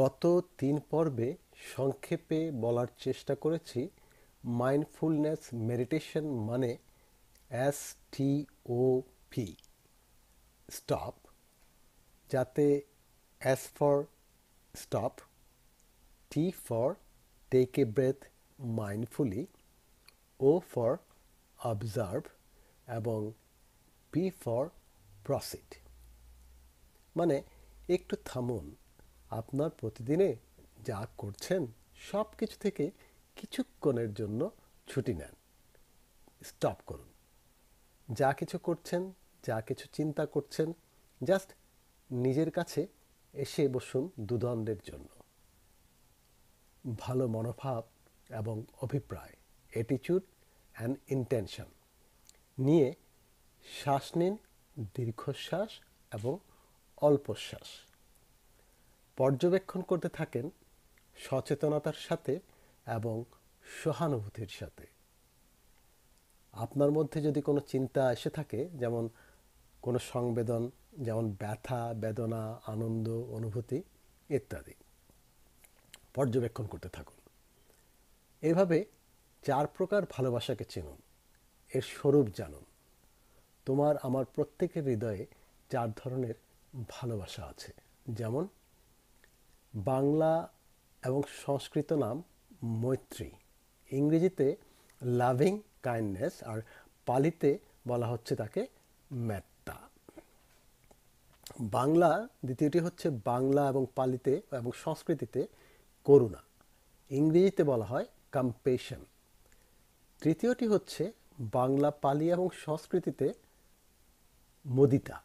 গত তিন পর্বে সংক্ষেপে বলার চেষ্টা করেছি মাইন্ডফুলনেস মেডিটেশন মানে S T O P stop যাতে S for stop T for take a breath mindfully O for observe এবং পি ফর প্রসিড মানে একটু থামুন আপনার প্রতিদিনে যা করছেন সব কিছু থেকে কিছুক্ষণের জন্য ছুটি নেন স্টপ করুন যা কিছু করছেন যা কিছু চিন্তা করছেন জাস্ট নিজের কাছে এসে বসুন দুদণ্ডের জন্য ভালো মনোভাব এবং অভিপ্রায় অ্যাটিচিউড অ্যান্ড ইন্টেনশন নিয়ে শ্বাস নিন দীর্ঘশ্বাস এবং অল্পশ্বাস পর্যবেক্ষণ করতে থাকেন সচেতনতার সাথে এবং সহানুভূতির সাথে আপনার মধ্যে যদি কোনো চিন্তা এসে থাকে যেমন কোনো সংবেদন যেমন ব্যথা বেদনা আনন্দ অনুভূতি ইত্যাদি পর্যবেক্ষণ করতে থাকুন এভাবে চার প্রকার ভালোবাসাকে চিনুন এর স্বরূপ জানুন তোমার আমার প্রত্যেকের হৃদয়ে চার ধরনের ভালোবাসা আছে যেমন বাংলা এবং সংস্কৃত নাম মৈত্রী ইংরেজিতে লাভিং কাইন্ডনেস আর পালিতে বলা হচ্ছে তাকে মেত্তা বাংলা দ্বিতীয়টি হচ্ছে বাংলা এবং পালিতে এবং সংস্কৃতিতে করুণা ইংরেজিতে বলা হয় কম্পেশন তৃতীয়টি হচ্ছে বাংলা পালি এবং সংস্কৃতিতে মদিতা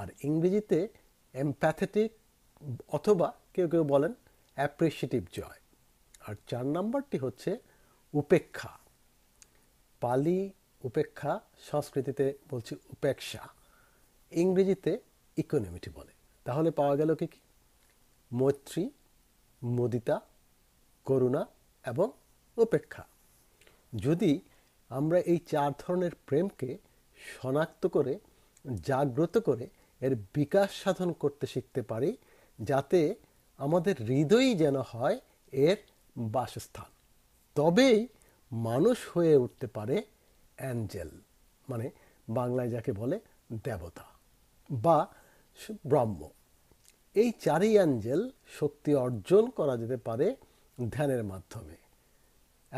আর ইংরেজিতে এম্প্যাথেটিক অথবা কেউ কেউ বলেন অ্যাপ্রিসিয়েটিভ জয় আর চার নাম্বারটি হচ্ছে উপেক্ষা পালি উপেক্ষা সংস্কৃতিতে বলছি উপেক্ষা ইংরেজিতে ইকোনমিটি বলে তাহলে পাওয়া গেল কি কি মৈত্রী মদিতা করুণা এবং উপেক্ষা যদি আমরা এই চার ধরনের প্রেমকে শনাক্ত করে জাগ্রত করে এর বিকাশ সাধন করতে শিখতে পারি যাতে আমাদের হৃদয়ই যেন হয় এর বাসস্থান তবেই মানুষ হয়ে উঠতে পারে অ্যাঞ্জেল মানে বাংলায় যাকে বলে দেবতা বা ব্রহ্ম এই চারি অ্যাঞ্জেল শক্তি অর্জন করা যেতে পারে ধ্যানের মাধ্যমে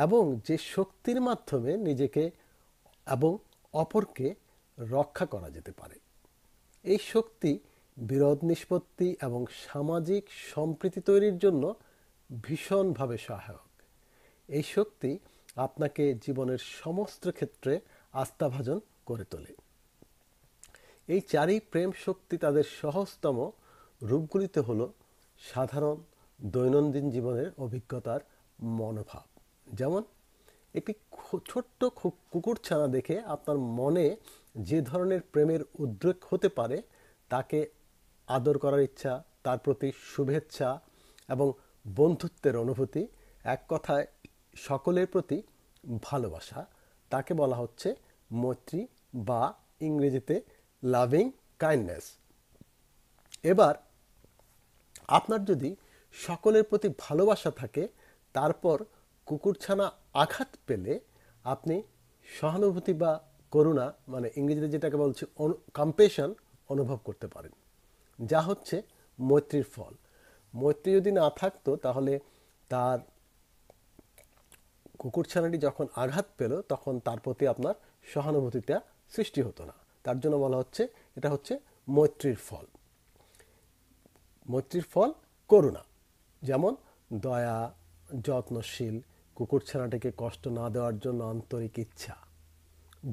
এবং যে শক্তির মাধ্যমে নিজেকে এবং অপরকে রক্ষা করা যেতে পারে এই শক্তি বিরোধ নিষ্পত্তি এবং সামাজিক সম্প্রীতি তৈরির জন্য ভীষণভাবে সহায়ক এই শক্তি আপনাকে জীবনের সমস্ত ক্ষেত্রে আস্থাভাজন করে তোলে এই চারি প্রেম শক্তি তাদের সহজতম রূপগুলিতে হল সাধারণ দৈনন্দিন জীবনের অভিজ্ঞতার মনোভাব যেমন একটি ছোট্ট কুকুরছানা দেখে আপনার মনে যে ধরনের প্রেমের উদ্রেক হতে পারে তাকে আদর করার ইচ্ছা তার প্রতি শুভেচ্ছা এবং বন্ধুত্বের অনুভূতি এক কথায় সকলের প্রতি ভালোবাসা তাকে বলা হচ্ছে মৈত্রী বা ইংরেজিতে লাভিং কাইন্ডনেস এবার আপনার যদি সকলের প্রতি ভালোবাসা থাকে তারপর কুকুরছানা আঘাত পেলে আপনি সহানুভূতি বা করুণা মানে ইংরেজিতে যেটাকে বলছি কম্পেশন অনুভব করতে পারেন যা হচ্ছে মৈত্রীর ফল মৈত্রী যদি না থাকতো তাহলে তার কুকুরছানাটি যখন আঘাত পেল তখন তার প্রতি আপনার সহানুভূতিটা সৃষ্টি হতো না তার জন্য বলা হচ্ছে এটা হচ্ছে মৈত্রীর ফল মৈত্রীর ফল করুণা যেমন দয়া যত্নশীল কুকুরছানাটিকে কষ্ট না দেওয়ার জন্য আন্তরিক ইচ্ছা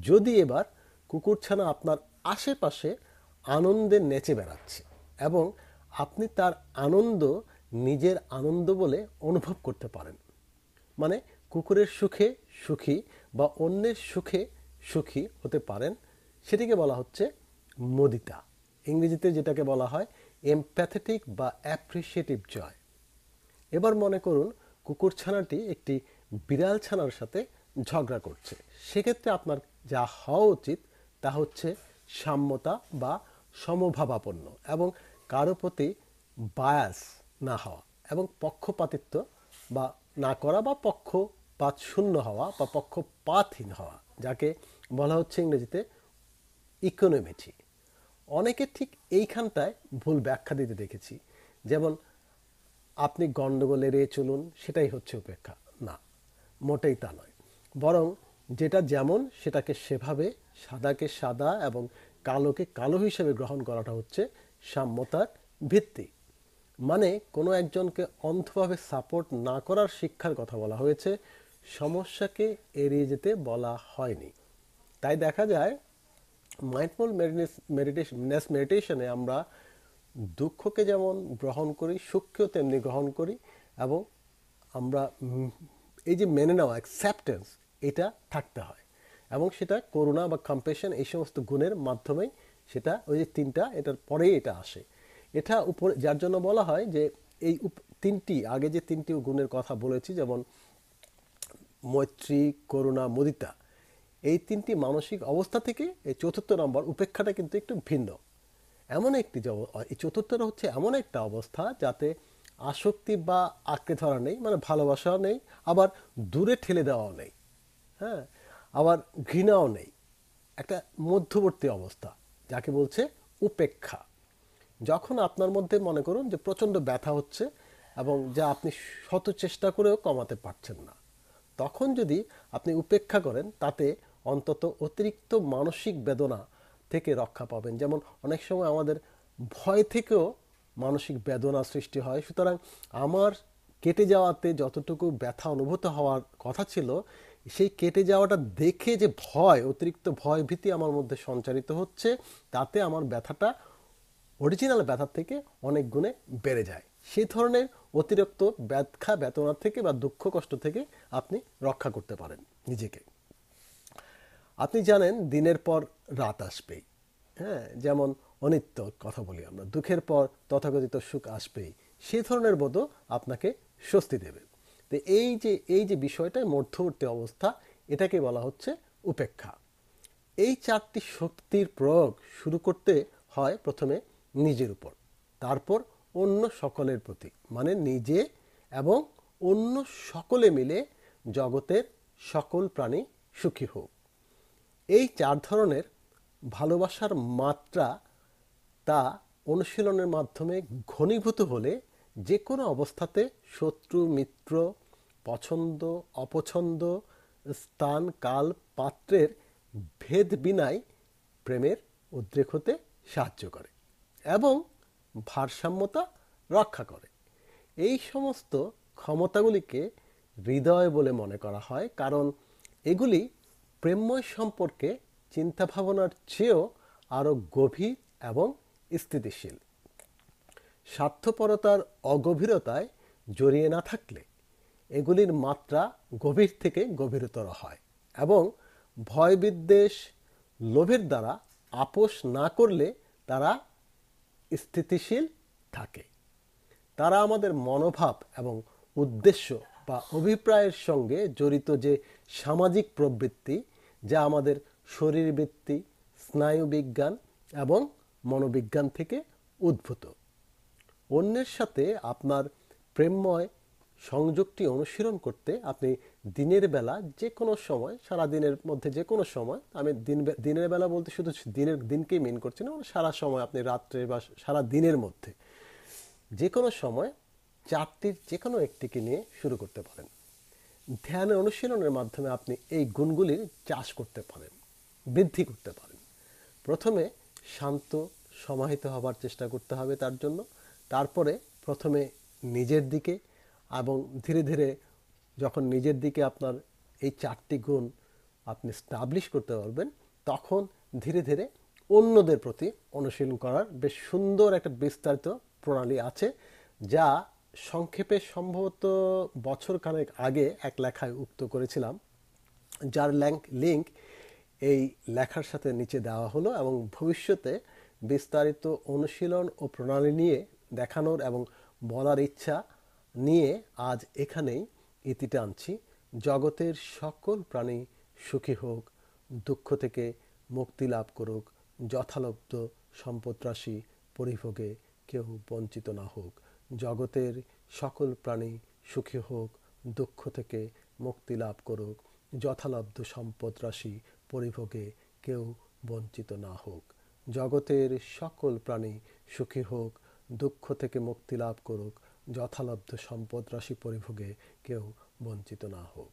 যদি এবার কুকুরছানা আপনার আশেপাশে আনন্দে নেচে বেড়াচ্ছে এবং আপনি তার আনন্দ নিজের আনন্দ বলে অনুভব করতে পারেন মানে কুকুরের সুখে সুখী বা অন্যের সুখে সুখী হতে পারেন সেটিকে বলা হচ্ছে মদিতা ইংরেজিতে যেটাকে বলা হয় এমপ্যাথেটিক বা অ্যাপ্রিসিয়েটিভ জয় এবার মনে করুন কুকুর ছানাটি একটি বিড়াল ছানার সাথে ঝগড়া করছে সেক্ষেত্রে আপনার যা হওয়া উচিত তা হচ্ছে সাম্যতা বা সমভাবাপন্ন এবং কারো প্রতি বায়াস না হওয়া এবং পক্ষপাতিত্ব বা না করা বা পক্ষপাত শূন্য হওয়া বা পক্ষপাতহীন হওয়া যাকে বলা হচ্ছে ইংরেজিতে ইকোনমিটি অনেকে ঠিক এইখানটায় ভুল ব্যাখ্যা দিতে দেখেছি যেমন আপনি গণ্ডগোল এড়িয়ে চলুন সেটাই হচ্ছে উপেক্ষা না মোটেই তা নয় বরং যেটা যেমন সেটাকে সেভাবে সাদাকে সাদা এবং কালোকে কালো হিসেবে গ্রহণ করাটা হচ্ছে সাম্যতার ভিত্তি মানে কোনো একজনকে অন্ধভাবে সাপোর্ট না করার শিক্ষার কথা বলা হয়েছে সমস্যাকে এড়িয়ে যেতে বলা হয়নি তাই দেখা যায় মাইন্ডফুল মেডিটেশন মেডিটেশনে আমরা দুঃখকে যেমন গ্রহণ করি সুখকেও তেমনি গ্রহণ করি এবং আমরা এই যে মেনে নেওয়া অ্যাকসেপ্টেন্স এটা থাকতে হয় এবং সেটা করুণা বা কম্পেশন এই সমস্ত গুণের মাধ্যমেই সেটা ওই যে তিনটা এটার পরেই এটা আসে এটা উপরে যার জন্য বলা হয় যে এই তিনটি আগে যে তিনটি গুণের কথা বলেছি যেমন মৈত্রী করুণা মদিতা এই তিনটি মানসিক অবস্থা থেকে এই চতুর্থ নম্বর উপেক্ষাটা কিন্তু একটু ভিন্ন এমন একটি এই চতুর্থটা হচ্ছে এমন একটা অবস্থা যাতে আসক্তি বা আঁকড়ে ধরা নেই মানে ভালোবাসাও নেই আবার দূরে ঠেলে দেওয়াও নেই হ্যাঁ আবার ঘৃণাও নেই একটা মধ্যবর্তী অবস্থা যাকে বলছে উপেক্ষা যখন আপনার মধ্যে মনে করুন যে প্রচণ্ড ব্যথা হচ্ছে এবং যা আপনি শত চেষ্টা করেও কমাতে পারছেন না তখন যদি আপনি উপেক্ষা করেন তাতে অন্তত অতিরিক্ত মানসিক বেদনা থেকে রক্ষা পাবেন যেমন অনেক সময় আমাদের ভয় থেকেও মানসিক বেদনা সৃষ্টি হয় সুতরাং আমার কেটে যাওয়াতে যতটুকু ব্যথা অনুভূত হওয়ার কথা ছিল সেই কেটে যাওয়াটা দেখে যে ভয় অতিরিক্ত ভয় ভীতি আমার মধ্যে সঞ্চারিত হচ্ছে তাতে আমার ব্যথাটা অরিজিনাল ব্যথার থেকে অনেক গুণে বেড়ে যায় সেই ধরনের অতিরিক্ত ব্যথা বেতনার থেকে বা দুঃখ কষ্ট থেকে আপনি রক্ষা করতে পারেন নিজেকে আপনি জানেন দিনের পর রাত আসবেই হ্যাঁ যেমন অনিত্য কথা বলি আমরা দুঃখের পর তথাকথিত সুখ আসবেই সেই ধরনের বোধও আপনাকে স্বস্তি দেবে তো এই যে এই যে বিষয়টা মধ্যবর্তী অবস্থা এটাকে বলা হচ্ছে উপেক্ষা এই চারটি শক্তির প্রয়োগ শুরু করতে হয় প্রথমে নিজের উপর তারপর অন্য সকলের প্রতি মানে নিজে এবং অন্য সকলে মিলে জগতের সকল প্রাণী সুখী হোক এই চার ধরনের ভালোবাসার মাত্রা তা অনুশীলনের মাধ্যমে ঘনীভূত হলে যে কোনো অবস্থাতে শত্রু মিত্র পছন্দ অপছন্দ স্থান কাল পাত্রের ভেদ বিনাই প্রেমের উদ্রেক হতে সাহায্য করে এবং ভারসাম্যতা রক্ষা করে এই সমস্ত ক্ষমতাগুলিকে হৃদয় বলে মনে করা হয় কারণ এগুলি প্রেমময় সম্পর্কে চিন্তাভাবনার চেয়েও আরও গভীর এবং স্থিতিশীল স্বার্থপরতার অগভীরতায় জড়িয়ে না থাকলে এগুলির মাত্রা গভীর থেকে গভীরতর হয় এবং ভয় বিদ্বেষ লোভের দ্বারা আপোষ না করলে তারা স্থিতিশীল থাকে তারা আমাদের মনোভাব এবং উদ্দেশ্য বা অভিপ্রায়ের সঙ্গে জড়িত যে সামাজিক প্রবৃত্তি যা আমাদের শরীরবৃত্তি স্নায়ুবিজ্ঞান এবং মনোবিজ্ঞান থেকে উদ্ভূত অন্যের সাথে আপনার প্রেমময় সংযোগটি অনুশীলন করতে আপনি দিনের বেলা যে কোনো সময় সারা দিনের মধ্যে যে কোনো সময় আমি দিন দিনের বেলা বলতে শুধু দিনের দিনকেই মেন করছি না মানে সারা সময় আপনি রাত্রে বা সারা দিনের মধ্যে যে কোনো সময় চারটির যে কোনো একটিকে নিয়ে শুরু করতে পারেন ধ্যান অনুশীলনের মাধ্যমে আপনি এই গুণগুলির চাষ করতে পারেন বৃদ্ধি করতে পারেন প্রথমে শান্ত সমাহিত হবার চেষ্টা করতে হবে তার জন্য তারপরে প্রথমে নিজের দিকে এবং ধীরে ধীরে যখন নিজের দিকে আপনার এই চারটি গুণ আপনি স্টাবলিশ করতে পারবেন তখন ধীরে ধীরে অন্যদের প্রতি অনুশীলন করার বেশ সুন্দর একটা বিস্তারিত প্রণালী আছে যা সংক্ষেপে সম্ভবত বছর খানেক আগে এক লেখায় উক্ত করেছিলাম যার ল্যাঙ্ক লিঙ্ক এই লেখার সাথে নিচে দেওয়া হলো এবং ভবিষ্যতে বিস্তারিত অনুশীলন ও প্রণালী নিয়ে দেখানোর এবং বলার ইচ্ছা নিয়ে আজ এখানেই ইতি টানছি জগতের সকল প্রাণী সুখী হোক দুঃখ থেকে মুক্তি লাভ করুক যথালব্ধ সম্পদরাশি পরিভোগে কেউ বঞ্চিত না হোক জগতের সকল প্রাণী সুখী হোক দুঃখ থেকে মুক্তি লাভ করুক যথালব্ধ সম্পদ রাশি পরিভোগে কেউ বঞ্চিত না হোক জগতের সকল প্রাণী সুখী হোক দুঃখ থেকে মুক্তি লাভ করুক যথালব্ধ সম্পদ রাশি পরিভোগে কেউ বঞ্চিত না হোক